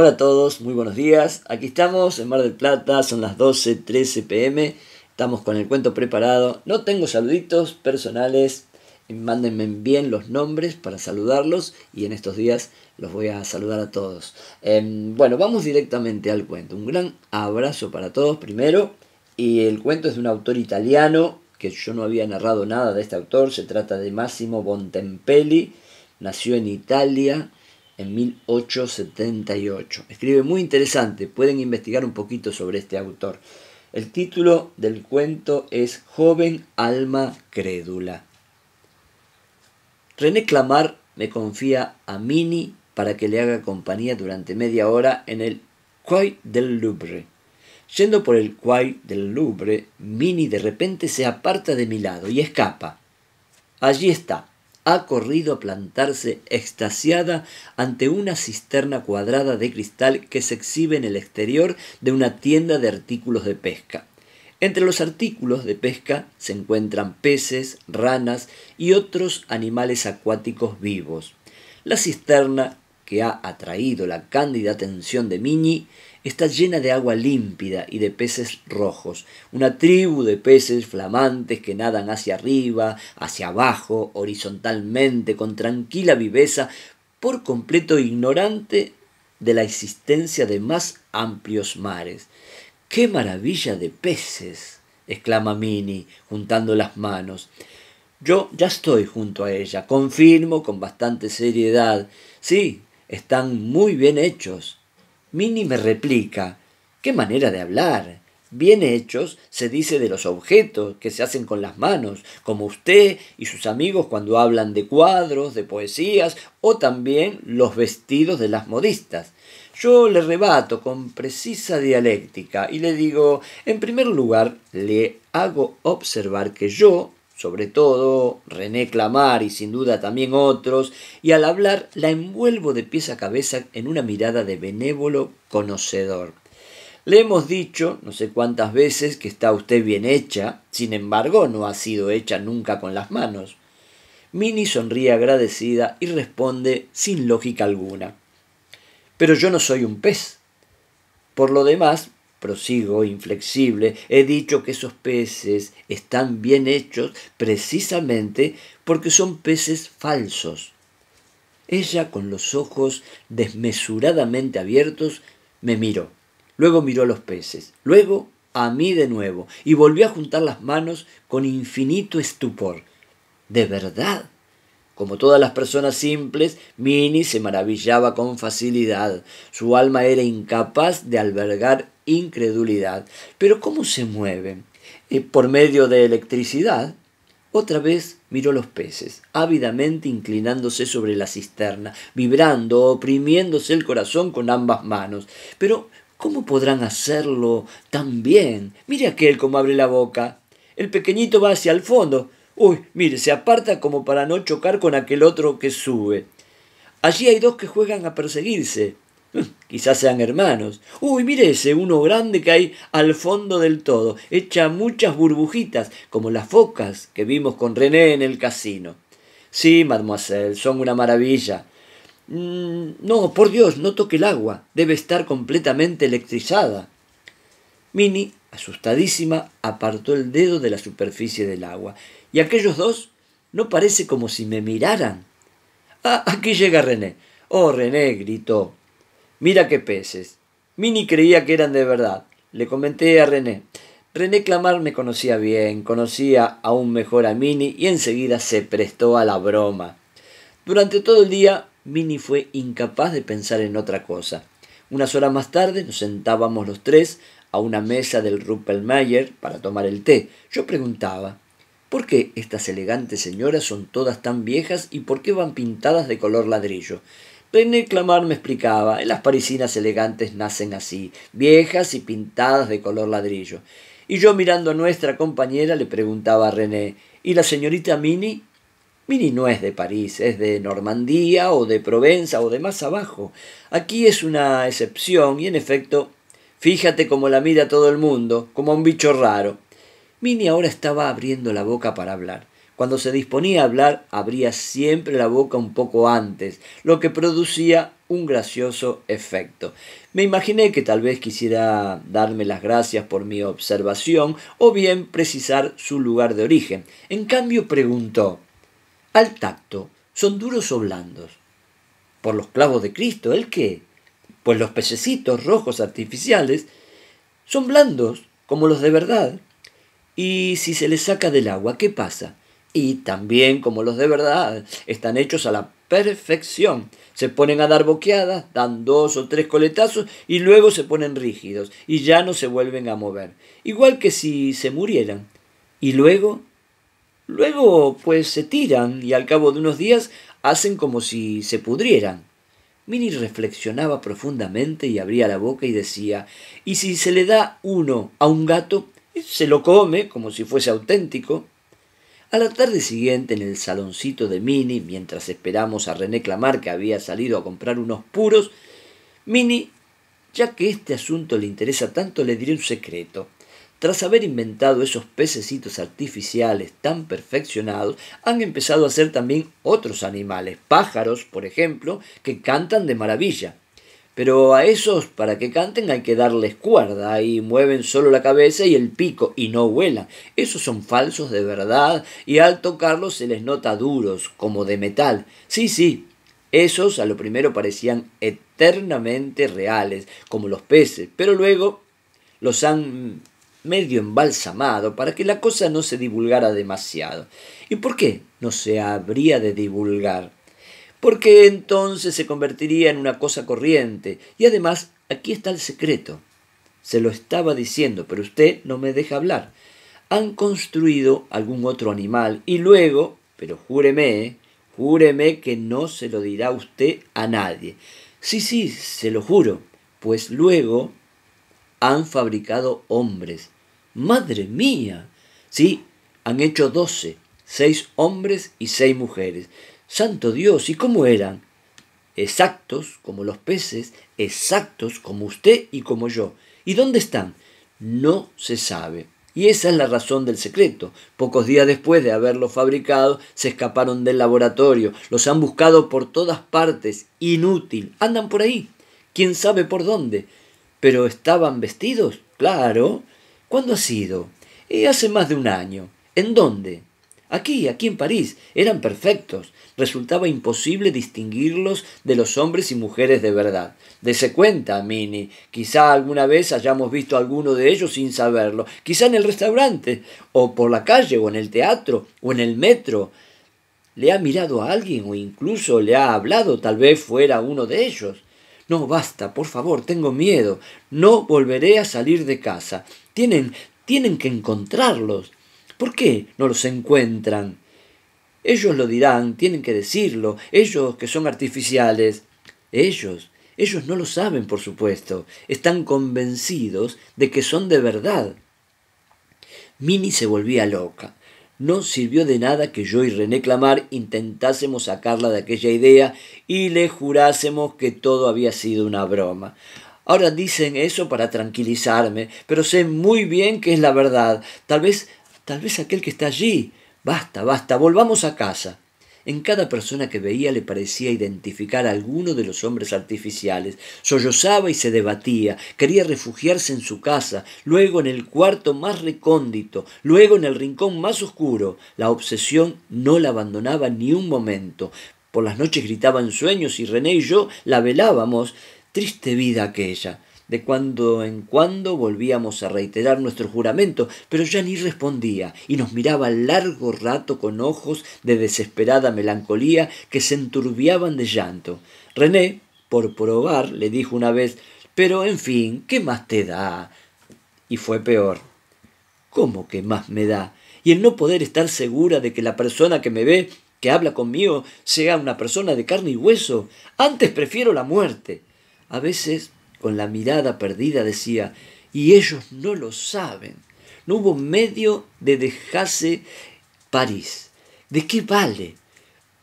Hola a todos, muy buenos días. Aquí estamos en Mar del Plata, son las 12.13 pm. Estamos con el cuento preparado. No tengo saluditos personales. Mándenme bien los nombres para saludarlos y en estos días los voy a saludar a todos. Em, bueno, vamos directamente al cuento. Un gran abrazo para todos primero. Y el cuento es de un autor italiano que yo no había narrado nada de este autor. Se trata de Massimo Bontempelli. Nació en Italia en 1878. Escribe muy interesante, pueden investigar un poquito sobre este autor. El título del cuento es Joven Alma Crédula. René Clamar me confía a Mini para que le haga compañía durante media hora en el Quai del Louvre. Yendo por el Quai del Louvre, Mini de repente se aparta de mi lado y escapa. Allí está, ha corrido a plantarse extasiada ante una cisterna cuadrada de cristal que se exhibe en el exterior de una tienda de artículos de pesca. Entre los artículos de pesca se encuentran peces, ranas y otros animales acuáticos vivos. La cisterna, que ha atraído la cándida atención de Minnie está llena de agua límpida y de peces rojos, una tribu de peces flamantes que nadan hacia arriba, hacia abajo, horizontalmente, con tranquila viveza, por completo ignorante de la existencia de más amplios mares. ¡Qué maravilla de peces! exclama Minnie, juntando las manos. Yo ya estoy junto a ella, confirmo con bastante seriedad. Sí, están muy bien hechos. Mini me replica, ¡qué manera de hablar! Bien hechos se dice de los objetos que se hacen con las manos, como usted y sus amigos cuando hablan de cuadros, de poesías o también los vestidos de las modistas. Yo le rebato con precisa dialéctica y le digo, en primer lugar, le hago observar que yo sobre todo René Clamar y sin duda también otros, y al hablar la envuelvo de pies a cabeza en una mirada de benévolo conocedor. Le hemos dicho no sé cuántas veces que está usted bien hecha, sin embargo no ha sido hecha nunca con las manos. Minnie sonríe agradecida y responde sin lógica alguna. Pero yo no soy un pez. Por lo demás, prosigo inflexible, he dicho que esos peces están bien hechos precisamente porque son peces falsos. Ella, con los ojos desmesuradamente abiertos, me miró. Luego miró a los peces, luego a mí de nuevo, y volvió a juntar las manos con infinito estupor. ¿De verdad? Como todas las personas simples, Minnie se maravillaba con facilidad. Su alma era incapaz de albergar incredulidad. Pero ¿cómo se mueven? Eh, por medio de electricidad. Otra vez miró los peces, ávidamente inclinándose sobre la cisterna, vibrando, oprimiéndose el corazón con ambas manos. Pero, ¿cómo podrán hacerlo tan bien? Mire aquel como abre la boca. El pequeñito va hacia el fondo. Uy, mire, se aparta como para no chocar con aquel otro que sube. Allí hay dos que juegan a perseguirse. Quizás sean hermanos. Uy, mire ese, uno grande que hay al fondo del todo. Echa muchas burbujitas, como las focas que vimos con René en el casino. Sí, mademoiselle, son una maravilla. Mm, no, por Dios, no toque el agua. Debe estar completamente electrizada. Minnie, asustadísima, apartó el dedo de la superficie del agua. Y aquellos dos no parece como si me miraran. Ah, aquí llega René. Oh, René, gritó Mira qué peces. Mini creía que eran de verdad. Le comenté a René. René Clamar me conocía bien, conocía aún mejor a Mini y enseguida se prestó a la broma. Durante todo el día, Mini fue incapaz de pensar en otra cosa. Unas horas más tarde nos sentábamos los tres a una mesa del Ruppelmayer para tomar el té. Yo preguntaba, ¿por qué estas elegantes señoras son todas tan viejas y por qué van pintadas de color ladrillo? René Clamar me explicaba, las parisinas elegantes nacen así, viejas y pintadas de color ladrillo. Y yo mirando a nuestra compañera le preguntaba a René, ¿y la señorita Mini? Mini no es de París, es de Normandía o de Provenza o de más abajo. Aquí es una excepción y en efecto, fíjate cómo la mira todo el mundo, como a un bicho raro. Mini ahora estaba abriendo la boca para hablar. Cuando se disponía a hablar, abría siempre la boca un poco antes, lo que producía un gracioso efecto. Me imaginé que tal vez quisiera darme las gracias por mi observación o bien precisar su lugar de origen. En cambio preguntó, ¿al tacto son duros o blandos? ¿Por los clavos de Cristo? ¿El qué? Pues los pececitos rojos artificiales son blandos, como los de verdad. Y si se les saca del agua, ¿qué pasa? y también como los de verdad están hechos a la perfección. Se ponen a dar boqueadas, dan dos o tres coletazos y luego se ponen rígidos y ya no se vuelven a mover. Igual que si se murieran. Y luego, luego pues se tiran y al cabo de unos días hacen como si se pudrieran. mini reflexionaba profundamente y abría la boca y decía, ¿y si se le da uno a un gato? Se lo come como si fuese auténtico. A la tarde siguiente, en el saloncito de Mini, mientras esperamos a René Clamar que había salido a comprar unos puros, Mini, ya que este asunto le interesa tanto, le diré un secreto. Tras haber inventado esos pececitos artificiales tan perfeccionados, han empezado a hacer también otros animales, pájaros, por ejemplo, que cantan de maravilla. Pero a esos, para que canten, hay que darles cuerda. y mueven solo la cabeza y el pico y no vuelan. Esos son falsos de verdad y al tocarlos se les nota duros, como de metal. Sí, sí, esos a lo primero parecían eternamente reales, como los peces, pero luego los han medio embalsamado para que la cosa no se divulgara demasiado. ¿Y por qué no se habría de divulgar? porque entonces se convertiría en una cosa corriente. Y además, aquí está el secreto. Se lo estaba diciendo, pero usted no me deja hablar. Han construido algún otro animal y luego, pero júreme, júreme que no se lo dirá usted a nadie. Sí, sí, se lo juro, pues luego han fabricado hombres. Madre mía. Sí, han hecho doce, seis hombres y seis mujeres. Santo Dios, ¿y cómo eran? Exactos como los peces, exactos como usted y como yo. ¿Y dónde están? No se sabe. Y esa es la razón del secreto. Pocos días después de haberlo fabricado, se escaparon del laboratorio, los han buscado por todas partes, inútil, andan por ahí, quién sabe por dónde. Pero estaban vestidos, claro. ¿Cuándo ha sido? Y eh, hace más de un año. ¿En dónde? Aquí, aquí en París, eran perfectos. Resultaba imposible distinguirlos de los hombres y mujeres de verdad. Dese cuenta, Mini. Quizá alguna vez hayamos visto a alguno de ellos sin saberlo. Quizá en el restaurante, o por la calle, o en el teatro, o en el metro. Le ha mirado a alguien o incluso le ha hablado, tal vez fuera uno de ellos. No, basta, por favor, tengo miedo. No volveré a salir de casa. Tienen, tienen que encontrarlos. ¿Por qué no los encuentran? Ellos lo dirán, tienen que decirlo, ellos que son artificiales, ellos, ellos no lo saben, por supuesto, están convencidos de que son de verdad. Minnie se volvía loca. No sirvió de nada que yo y René Clamar intentásemos sacarla de aquella idea y le jurásemos que todo había sido una broma. Ahora dicen eso para tranquilizarme, pero sé muy bien que es la verdad. Tal vez tal vez aquel que está allí. Basta, basta, volvamos a casa. En cada persona que veía le parecía identificar a alguno de los hombres artificiales. Sollozaba y se debatía, quería refugiarse en su casa, luego en el cuarto más recóndito, luego en el rincón más oscuro. La obsesión no la abandonaba ni un momento. Por las noches gritaba en sueños y René y yo la velábamos. Triste vida aquella. De cuando en cuando volvíamos a reiterar nuestro juramento, pero ya ni respondía y nos miraba largo rato con ojos de desesperada melancolía que se enturbiaban de llanto. René, por probar, le dijo una vez, pero en fin, ¿qué más te da? Y fue peor. ¿Cómo que más me da? Y el no poder estar segura de que la persona que me ve, que habla conmigo, sea una persona de carne y hueso. Antes prefiero la muerte. A veces con la mirada perdida decía, y ellos no lo saben. No hubo medio de dejarse París. ¿De qué vale?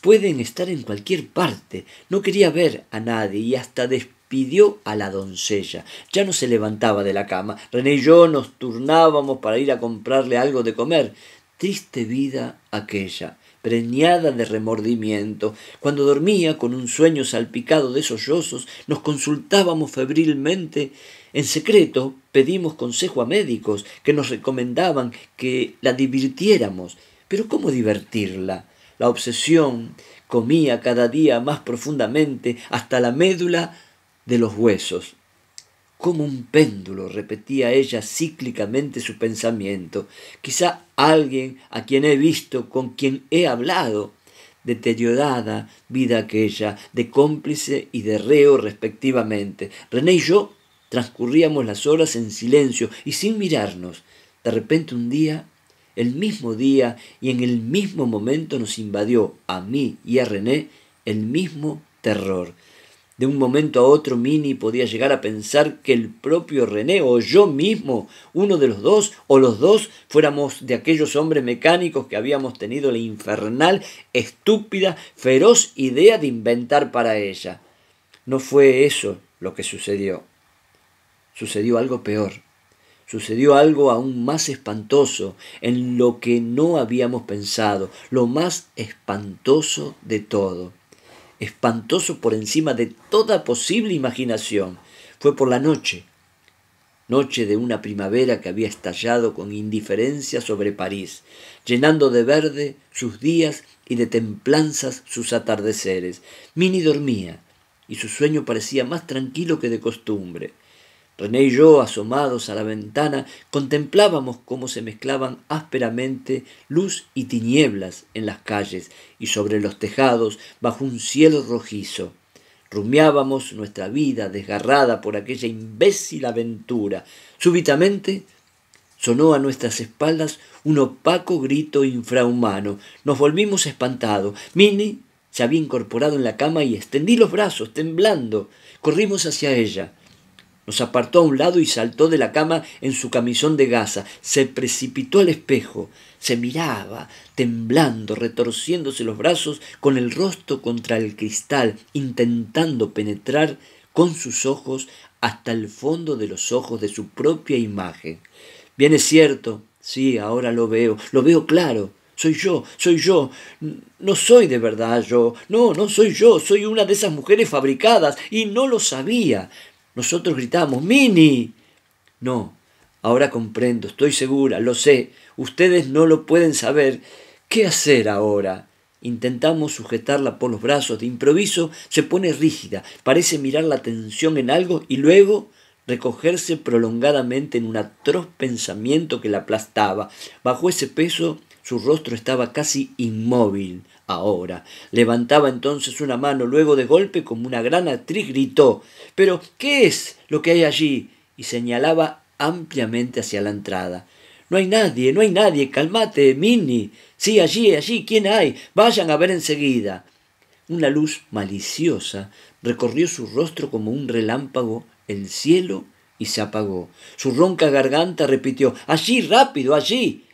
Pueden estar en cualquier parte. No quería ver a nadie y hasta despidió a la doncella. Ya no se levantaba de la cama. René y yo nos turnábamos para ir a comprarle algo de comer. Triste vida aquella preñada de remordimiento. Cuando dormía, con un sueño salpicado de sollozos, nos consultábamos febrilmente. En secreto pedimos consejo a médicos que nos recomendaban que la divirtiéramos. Pero ¿cómo divertirla? La obsesión comía cada día más profundamente hasta la médula de los huesos. Como un péndulo repetía ella cíclicamente su pensamiento. Quizá alguien a quien he visto, con quien he hablado, deteriorada vida aquella, de cómplice y de reo respectivamente. René y yo transcurríamos las horas en silencio y sin mirarnos. De repente un día, el mismo día y en el mismo momento nos invadió a mí y a René el mismo terror. De un momento a otro Mini podía llegar a pensar que el propio René o yo mismo, uno de los dos o los dos, fuéramos de aquellos hombres mecánicos que habíamos tenido la infernal, estúpida, feroz idea de inventar para ella. No fue eso lo que sucedió. Sucedió algo peor. Sucedió algo aún más espantoso, en lo que no habíamos pensado, lo más espantoso de todo espantoso por encima de toda posible imaginación. Fue por la noche, noche de una primavera que había estallado con indiferencia sobre París, llenando de verde sus días y de templanzas sus atardeceres. Minnie dormía, y su sueño parecía más tranquilo que de costumbre. René y yo, asomados a la ventana, contemplábamos cómo se mezclaban ásperamente luz y tinieblas en las calles y sobre los tejados bajo un cielo rojizo. Rumiábamos nuestra vida desgarrada por aquella imbécil aventura. Súbitamente sonó a nuestras espaldas un opaco grito infrahumano. Nos volvimos espantados. Minnie se había incorporado en la cama y extendí los brazos, temblando. Corrimos hacia ella. Nos apartó a un lado y saltó de la cama en su camisón de gasa. Se precipitó al espejo. Se miraba, temblando, retorciéndose los brazos, con el rostro contra el cristal, intentando penetrar con sus ojos hasta el fondo de los ojos de su propia imagen. Bien es cierto, sí, ahora lo veo, lo veo claro. Soy yo, soy yo. No soy de verdad yo. No, no soy yo. Soy una de esas mujeres fabricadas. Y no lo sabía. Nosotros gritamos Mini. No, ahora comprendo, estoy segura, lo sé. Ustedes no lo pueden saber. ¿Qué hacer ahora? Intentamos sujetarla por los brazos. De improviso se pone rígida. Parece mirar la atención en algo y luego recogerse prolongadamente en un atroz pensamiento que la aplastaba. Bajo ese peso su rostro estaba casi inmóvil ahora. Levantaba entonces una mano, luego de golpe, como una gran actriz, gritó Pero, ¿qué es lo que hay allí? y señalaba ampliamente hacia la entrada. No hay nadie, no hay nadie, calmate, mini Sí, allí, allí, ¿quién hay? Vayan a ver enseguida. Una luz maliciosa recorrió su rostro como un relámpago el cielo y se apagó. Su ronca garganta repitió Allí, rápido, allí.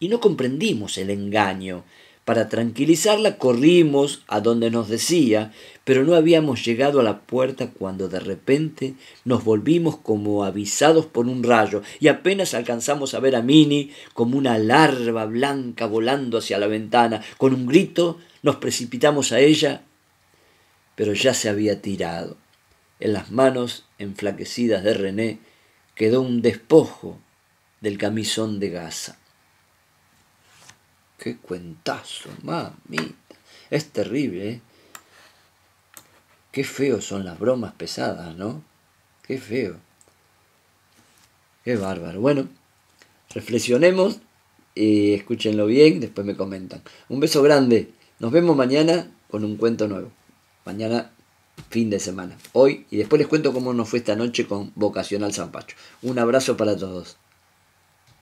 Y no comprendimos el engaño. Para tranquilizarla corrimos a donde nos decía, pero no habíamos llegado a la puerta cuando de repente nos volvimos como avisados por un rayo y apenas alcanzamos a ver a Minnie como una larva blanca volando hacia la ventana. Con un grito nos precipitamos a ella, pero ya se había tirado. En las manos enflaquecidas de René quedó un despojo del camisón de gasa qué cuentazo, mamita. Es terrible, ¿eh? Qué feo son las bromas pesadas, ¿no? Qué feo. Qué bárbaro. Bueno, reflexionemos y escúchenlo bien, después me comentan. Un beso grande. Nos vemos mañana con un cuento nuevo. Mañana fin de semana. Hoy y después les cuento cómo nos fue esta noche con Vocacional Zampacho. Un abrazo para todos.